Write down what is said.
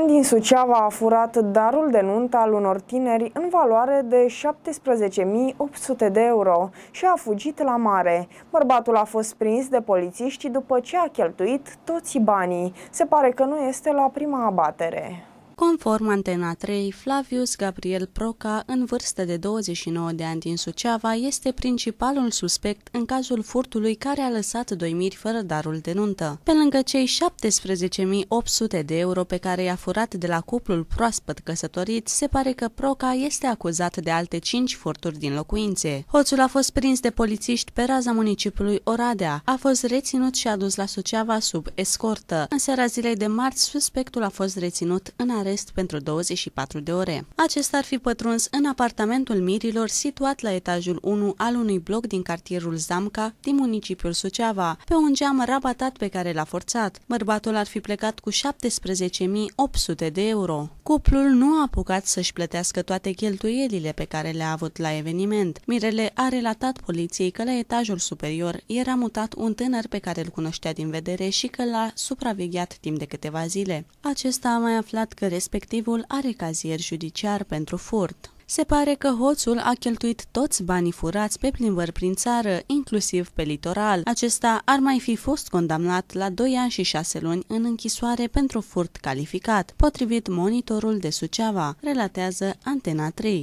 român din Suceava a furat darul de nuntă al unor tineri în valoare de 17.800 de euro și a fugit la mare. Bărbatul a fost prins de polițiști după ce a cheltuit toți banii. Se pare că nu este la prima abatere. Conform Antena 3, Flavius Gabriel Proca, în vârstă de 29 de ani din Suceava, este principalul suspect în cazul furtului care a lăsat doi miri fără darul de nuntă. Pe lângă cei 17.800 de euro pe care i-a furat de la cuplul proaspăt căsătorit, se pare că Proca este acuzat de alte 5 furturi din locuințe. Hoțul a fost prins de polițiști pe raza municipiului Oradea, a fost reținut și adus la Suceava sub escortă. În seara zilei de marți, suspectul a fost reținut în are arest pentru 24 de ore. Acesta ar fi pătruns în apartamentul mirilor situat la etajul 1 al unui bloc din cartierul Zamca din municipiul Suceava, pe un geam rabatat pe care l-a forțat. Bărbatul ar fi plecat cu 17.800 de euro. Cuplul nu a apucat să-și plătească toate cheltuielile pe care le-a avut la eveniment. Mirele a relatat poliției că la etajul superior era mutat un tânăr pe care îl cunoștea din vedere și că l-a supravegheat timp de câteva zile. Acesta a mai aflat că respectivul are cazier judiciar pentru furt. Se pare că hoțul a cheltuit toți banii furați pe plimbări prin țară, inclusiv pe litoral. Acesta ar mai fi fost condamnat la 2 ani și 6 luni în închisoare pentru furt calificat, potrivit monitorul de Suceava, relatează Antena 3.